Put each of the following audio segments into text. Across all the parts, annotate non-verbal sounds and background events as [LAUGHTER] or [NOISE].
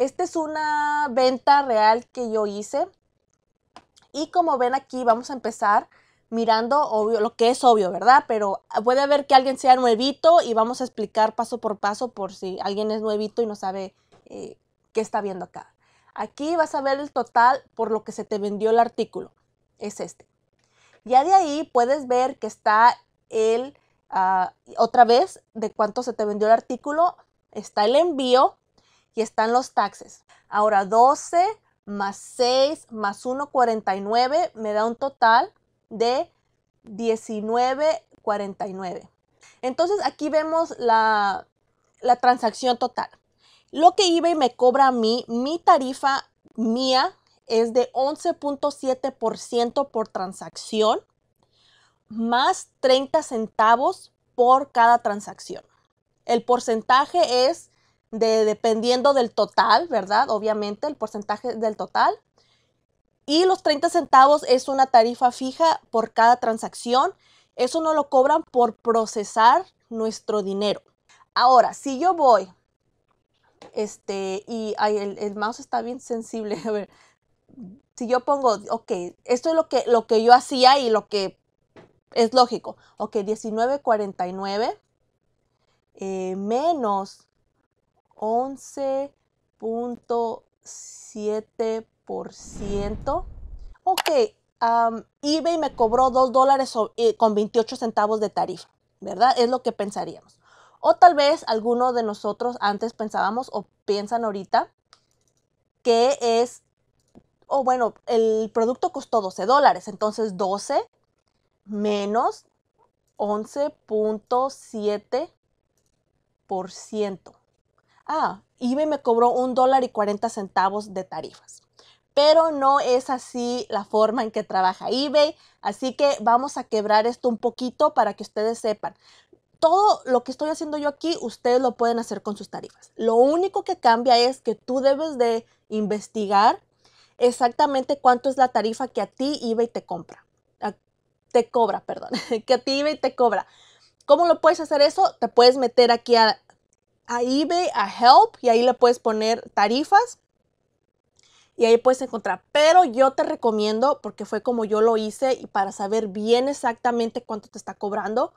Esta es una venta real que yo hice. Y como ven aquí, vamos a empezar mirando lo que es obvio, ¿verdad? Pero puede haber que alguien sea nuevito y vamos a explicar paso por paso por si alguien es nuevito y no sabe eh, qué está viendo acá. Aquí vas a ver el total por lo que se te vendió el artículo. Es este. Ya de ahí puedes ver que está el, ah, otra vez, de cuánto se te vendió el artículo. Está el envío, y están los taxes. Ahora 12 más 6 más 1,49 me da un total de 19.49. Entonces aquí vemos la, la transacción total. Lo que y me cobra a mí, mi tarifa mía es de 11.7% por transacción más 30 centavos por cada transacción. El porcentaje es dependiendo del total, ¿verdad? Obviamente, el porcentaje del total. Y los 30 centavos es una tarifa fija por cada transacción. Eso no lo cobran por procesar nuestro dinero. Ahora, si yo voy, este, y el, mouse está bien sensible, [LAUGHS] a ver, si yo pongo, ok, esto es lo que, lo que yo hacía y lo que es lógico, ok, 19.49 eh, menos 11.7%. Ok, um, eBay me cobró 2 dólares eh, con 28 centavos de tarifa, ¿verdad? Es lo que pensaríamos. O tal vez alguno de nosotros antes pensábamos o piensan ahorita que es, o bueno, el producto costó 12 dólares, entonces 12 menos 11.7% ah, eBay me cobró un dólar y 40 centavos de tarifas. Pero no es así la forma en que trabaja eBay, así que vamos a quebrar esto un poquito para que ustedes sepan. Todo lo que estoy haciendo yo aquí, ustedes lo pueden hacer con sus tarifas. Lo único que cambia es que tú debes de investigar exactamente cuánto es la tarifa que a ti eBay te compra. Te cobra, perdón. [LAUGHS] Que a ti eBay te cobra. ¿Cómo lo puedes hacer eso? Te puedes meter aquí a, a eBay, a Help, y ahí le puedes poner tarifas y ahí puedes encontrar. Pero yo te recomiendo, porque fue como yo lo hice y para saber bien exactamente cuánto te está cobrando,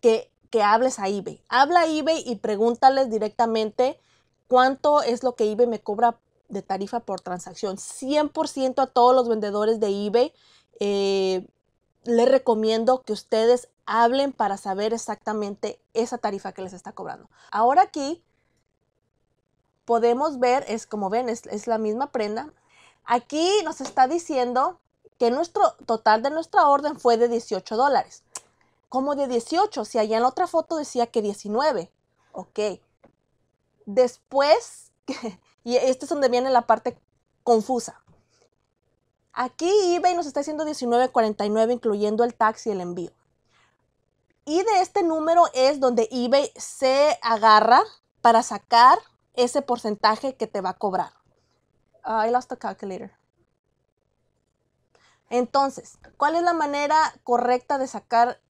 que, que hables a eBay. Habla a eBay y pregúntales directamente cuánto es lo que eBay me cobra de tarifa por transacción. 100% a todos los vendedores de eBay. Eh, les recomiendo que ustedes hablen para saber exactamente esa tarifa que les está cobrando. Ahora aquí podemos ver, es como ven, es, la misma prenda. Aquí nos está diciendo que nuestro total de nuestra orden fue de 18 dólares. ¿Cómo de 18, si allá en otra foto decía que 19. Ok. Después, [LAUGHS] y este es donde viene la parte confusa. Aquí eBay nos está haciendo 19.49 incluyendo el tax y el envío. Y de este número es donde eBay se agarra para sacar ese porcentaje que te va a cobrar. Ah, I lost the calculator. Entonces, ¿cuál es la manera correcta de sacar,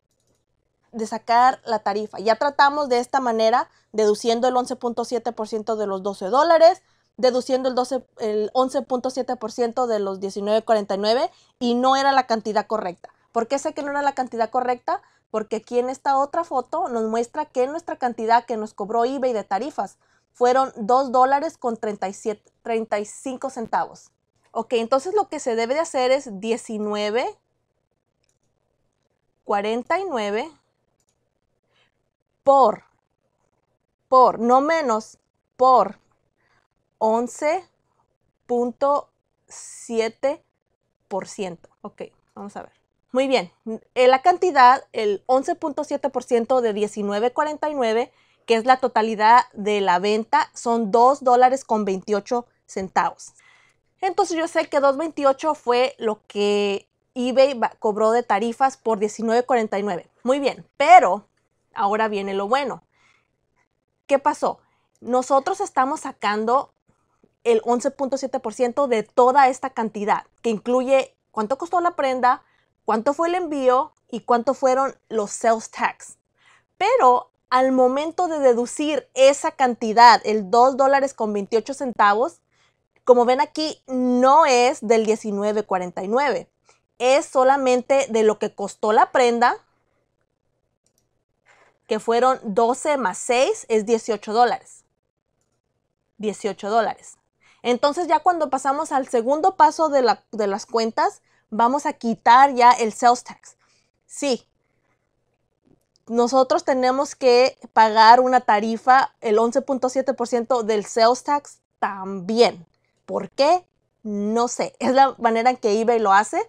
de sacar la tarifa? Ya tratamos de esta manera, deduciendo el 11.7% de los 12 dólares, deduciendo el, el 11.7% de los 19.49 y no era la cantidad correcta. ¿Por qué sé que no era la cantidad correcta? Porque aquí en esta otra foto nos muestra que nuestra cantidad que nos cobró eBay de tarifas fueron 2 dólares con 35 centavos. Ok, entonces lo que se debe de hacer es 19, 49 por, por, no menos, por 11.7%. Ok, vamos a ver. Muy bien, eh, la cantidad, el 11.7% de 19.49, que es la totalidad de la venta, son 2 dólares con 28 centavos. Entonces yo sé que 2.28 fue lo que eBay cobró de tarifas por 19.49. Muy bien, pero ahora viene lo bueno. ¿Qué pasó? Nosotros estamos sacando el 11.7% de toda esta cantidad, que incluye cuánto costó la prenda, cuánto fue el envío y cuánto fueron los sales tax. Pero al momento de deducir esa cantidad, el 2 dólares con 28 centavos, como ven aquí, no es del 19.49, es solamente de lo que costó la prenda, que fueron 12 más 6 es 18 dólares. 18 dólares. Entonces ya cuando pasamos al segundo paso de, las cuentas, vamos a quitar ya el sales tax. Sí, nosotros tenemos que pagar una tarifa, el 11.7% del sales tax también. ¿Por qué? No sé. Es la manera en que eBay lo hace,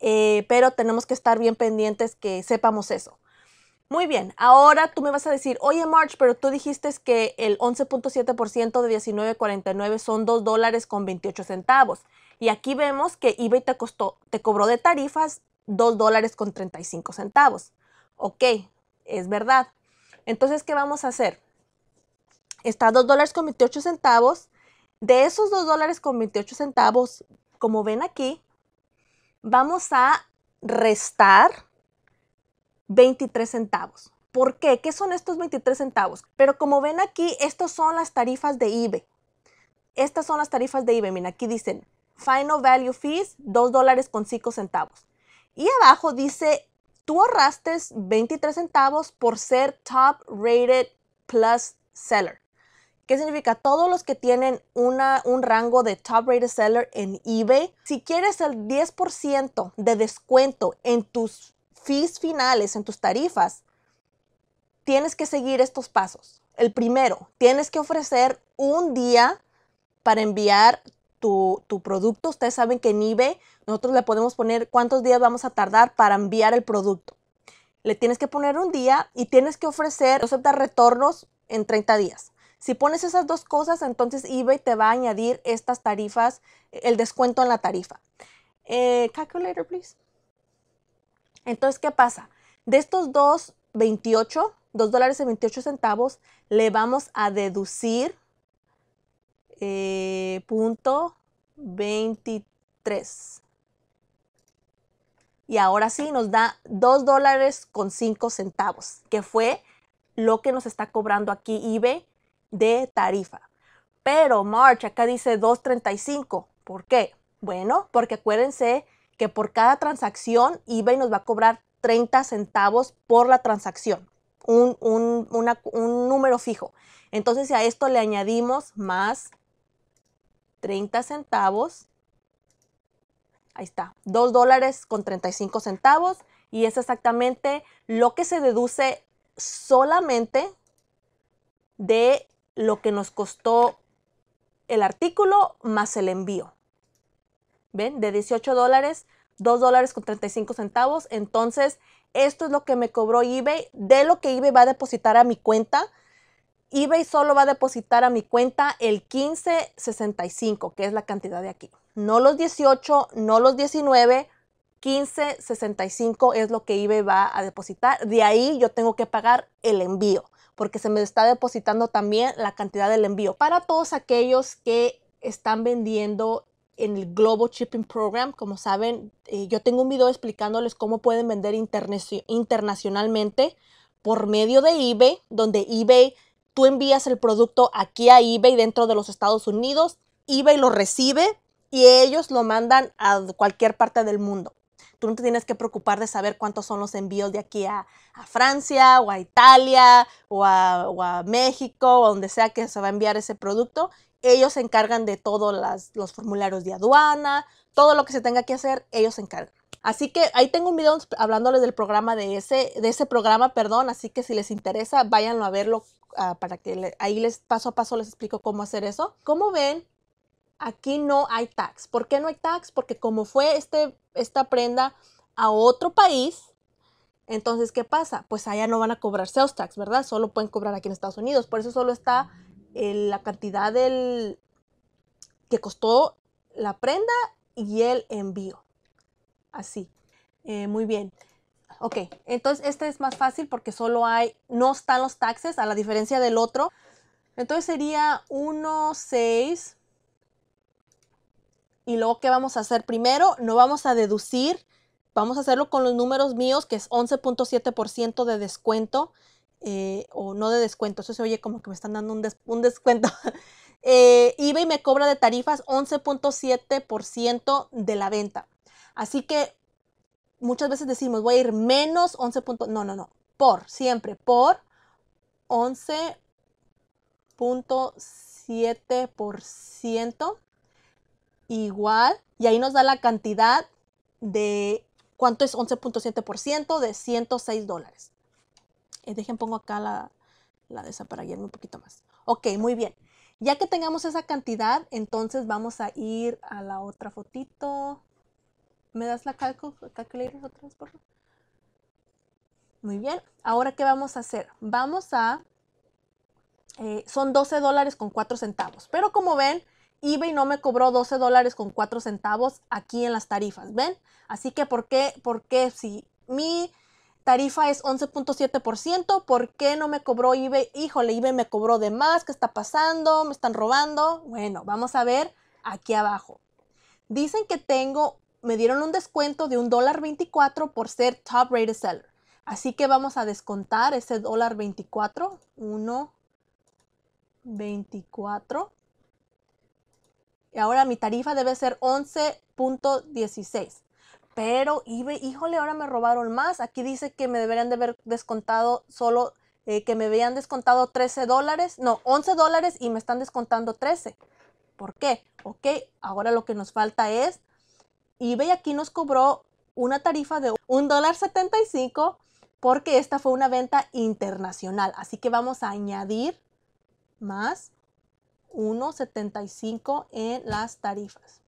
eh, pero tenemos que estar bien pendientes que sepamos eso. Muy bien, ahora tú me vas a decir, oye March, pero tú dijiste que el 11.7% de 19.49 son 2 dólares con 28 centavos. Y aquí vemos que eBay te, costó, te cobró de tarifas 2 dólares con 35 centavos. Ok, es verdad. Entonces, ¿qué vamos a hacer? Está 2 dólares con 28 centavos. De esos 2 dólares con 28 centavos, como ven aquí, vamos a restar 23 centavos. ¿Por qué? ¿Qué son estos 23 centavos? Pero como ven aquí, estas son las tarifas de eBay. Estas son las tarifas de eBay. Miren, aquí dicen Final Value Fees, 2 dólares con 5 centavos. Y abajo dice, tú ahorraste 23 centavos por ser Top Rated Plus Seller. ¿Qué significa? Todos los que tienen una, un rango de top rated seller en eBay, si quieres el 10% de descuento en tus fees finales, en tus tarifas, tienes que seguir estos pasos. El primero, tienes que ofrecer un día para enviar tu, producto. Ustedes saben que en eBay nosotros le podemos poner cuántos días vamos a tardar para enviar el producto. Le tienes que poner un día y tienes que ofrecer, aceptar retornos en 30 días. Si pones esas dos cosas, entonces eBay te va a añadir estas tarifas, el descuento en la tarifa. Eh, calculator, please. Entonces, ¿qué pasa? De estos 2.28, 2 dólares y 28 centavos, le vamos a deducir eh, punto 23. Y ahora sí nos da 2 dólares con 5 centavos, que fue lo que nos está cobrando aquí IBE de tarifa. Pero March acá dice 2.35. ¿Por qué? Bueno, porque acuérdense que por cada transacción eBay nos va a cobrar 30 centavos por la transacción, un, un número fijo. Entonces a esto le añadimos más 30 centavos, ahí está, 2 dólares con 35 centavos y es exactamente lo que se deduce solamente de lo que nos costó el artículo más el envío. ¿Ven? De 18 dólares, 2 dólares con 35 centavos. Entonces, esto es lo que me cobró eBay de lo que eBay va a depositar a mi cuenta. eBay solo va a depositar a mi cuenta el 15.65, que es la cantidad de aquí. No los 18, no los 19, 15.65 es lo que eBay va a depositar. De ahí yo tengo que pagar el envío, porque se me está depositando también la cantidad del envío. Para todos aquellos que están vendiendo en el Global Shipping Program. Como saben, eh, yo tengo un video explicándoles cómo pueden vender internacionalmente por medio de eBay, donde eBay, tú envías el producto aquí a eBay dentro de los Estados Unidos, eBay lo recibe y ellos lo mandan a cualquier parte del mundo. Tú no te tienes que preocupar de saber cuántos son los envíos de aquí a, Francia o a Italia o a, o a México o donde sea que se va a enviar ese producto ellos se encargan de todos los formularios de aduana, todo lo que se tenga que hacer, ellos se encargan. Así que ahí tengo un video hablándoles del programa de ese, de ese programa, perdón, así que si les interesa, váyanlo a verlo ah, para que ahí les paso a paso les explico cómo hacer eso. Como ven, aquí no hay tax. ¿Por qué no hay tax? Porque como fue este, esta prenda a otro país, entonces, ¿qué pasa? Pues allá no van a cobrar sales tax, ¿verdad? Solo pueden cobrar aquí en Estados Unidos. Por eso solo está la cantidad del, que costó la prenda y el envío. Así. Eh, muy bien. Ok, entonces este es más fácil porque solo hay, no están los taxes a la diferencia del otro. Entonces sería 16 Y luego, ¿qué vamos a hacer? Primero, no vamos a deducir, vamos a hacerlo con los números míos, que es 11.7% de descuento. Eh, o no de descuento, eso se oye como que me están dando un, descuento. [LAUGHS] eh, eBay me cobra de tarifas 11.7% de la venta. Así que muchas veces decimos, voy a ir menos 11. No, no, no, por, siempre, por 11.7% igual, y ahí nos da la cantidad de cuánto es 11.7% de 106 dólares. Eh, dejen, pongo acá la, de esa para guiarme un poquito más. Ok, muy bien. Ya que tengamos esa cantidad, entonces vamos a ir a la otra fotito. ¿Me das la calcul otra vez, por favor? Muy bien. Ahora, ¿qué vamos a hacer? Vamos a... Eh, son 12 dólares con 4 centavos. Pero como ven, eBay no me cobró 12 dólares con 4 centavos aquí en las tarifas, ¿ven? Así que, ¿por qué? Porque si mi tarifa es 11.7%, ¿por qué no me cobró eBay? Híjole, Ibe me cobró de más, ¿qué está pasando? ¿Me están robando? Bueno, vamos a ver aquí abajo. Dicen que tengo, me dieron un descuento de un dólar por ser top rated seller. Así que vamos a descontar ese dólar 24, 1, 24. Y ahora mi tarifa debe ser 11.16. Pero, híjole, ahora me robaron más. Aquí dice que me deberían de haber descontado solo, eh, que me habían descontado 13 dólares, no, 11 dólares y me están descontando 13. ¿Por qué? Ok, ahora lo que nos falta es, eBay aquí nos cobró una tarifa de un dólar 75 porque esta fue una venta internacional. Así que vamos a añadir más 1.75 en las tarifas.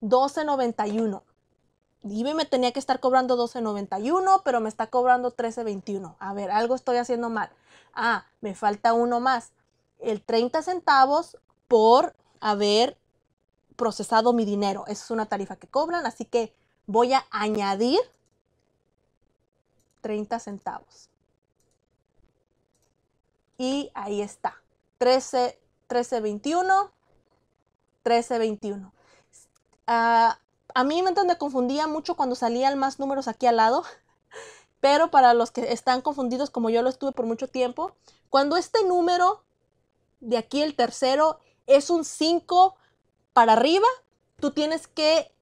12.91. Dime, me tenía que estar cobrando 12.91, pero me está cobrando 13.21. A ver, algo estoy haciendo mal. Ah, me falta uno más. El 30 centavos por haber procesado mi dinero. Esa es una tarifa que cobran, así que voy a añadir 30 centavos. Y ahí está. 13, 13.21, 13.21. Ah, a mí me confundía mucho cuando salían más números aquí al lado, [LAUGHS] pero para los que están confundidos como yo lo estuve por mucho tiempo, cuando este número de aquí el tercero es un 5 para arriba, tú tienes que,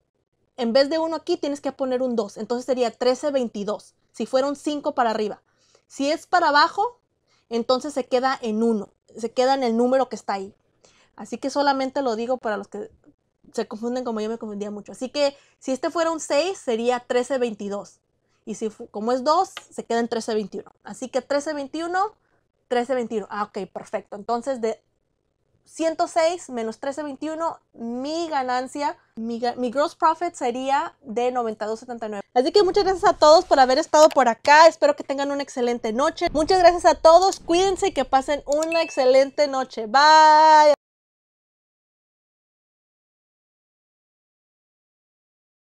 en vez de uno aquí, tienes que poner un 2. Entonces sería 1322, si fuera un 5 para arriba. Si es para abajo, entonces se queda en 1, se queda en el número que está ahí. Así que solamente lo digo para los que se confunden como yo me confundía mucho. Así que si este fuera un 6, sería 1322. Y si como es 2, se queda en 1321. Así que 1321, 1321. Ah, ok, perfecto. Entonces de 106 menos 1321, mi ganancia, mi, mi gross profit sería de 92.79. Así que muchas gracias a todos por haber estado por acá. Espero que tengan una excelente noche. Muchas gracias a todos. Cuídense y que pasen una excelente noche. Bye.